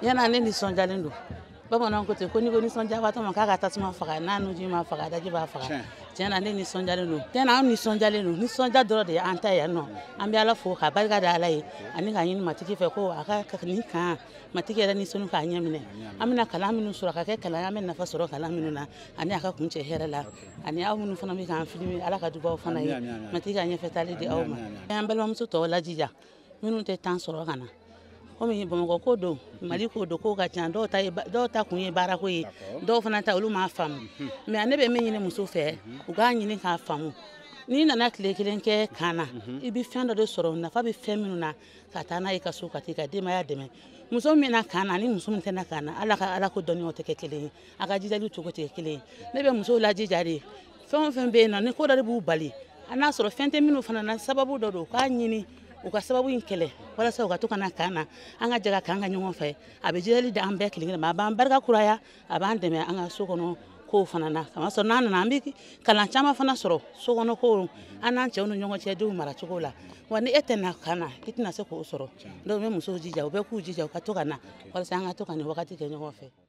yanani ni sɔnja le do bamanaw ko te ko ni ko ni sɔnja waa tɔmɔ k'a ka tasuma faga n'a nu ji ma faga daji b'a faga tiɲɛ na ne ni sɔnja le do tiɲɛ na anw ni sɔnja le do ni sɔnja dɔrɔn de an ta yan nɔ an bɛ ala fo ka barika da ala ye ani ka ɲini matigi fɛ ko a ka ni kan matigi yɛrɛ ni sɔnni k'a ɲɛ minɛ an bɛna kalan minnu sɔrɔ ka kɛ kalan an bɛ nafa sɔrɔ kalan minnu na ani a ka kun cɛ hɛrɛ la ani aw minnu fana bɛ k'an filimi ala ka dubaw fana ye matigi ka ɲɛfɛ taali di aw ma an balimamuso tɔw lajija minnu tɛ tan sɔrɔ ka na komi bamakɔ ko don mali ko don kow ka ca dɔw ta dɔw ta kun ye baarako ye dɔw fana ta olu m'a faamu mɛ ne bɛ min ɲini muso fɛ u k'a ɲini k'a faamu n'i nana tile kelen kɛ kan na i bɛ fɛn dɔ de sɔrɔ nafa bɛ fɛn minnu na ka taa n'a ye ka so ka t'i ka denbaya dɛmɛ muso min na kan na ani muso min tɛna kan na ala ka ala ko dɔnniyaw tɛ kɛ kelen ye a ka jijali cogo tɛ kɛ kelen ye ne bɛ musow lajija de fɛn o fɛn bɛ yen nɔ ni ko dɔ de b'u bali a n'a sɔrɔ fɛn tɛ minnu fana na sababu dɔ don u k'a ɲini u ka sababu in kɛlɛ walasa ka to kana kan na an ka jɛ ka kan ka ɲɔgɔn da an bɛɛ ma a b'an kuraya a b'an dɛmɛ an ka so fana na kamasɔrɔ n'an nana an bɛ kalan caman fana sɔrɔ sokɔnɔ kow an n'an cɛw ni ɲɔgɔn cɛ denw maracogo la wa ni e tɛ na kan na i tɛna se k'o k'u jija u na walasa an ka to ka nin wagati kɛ ɲɔgɔn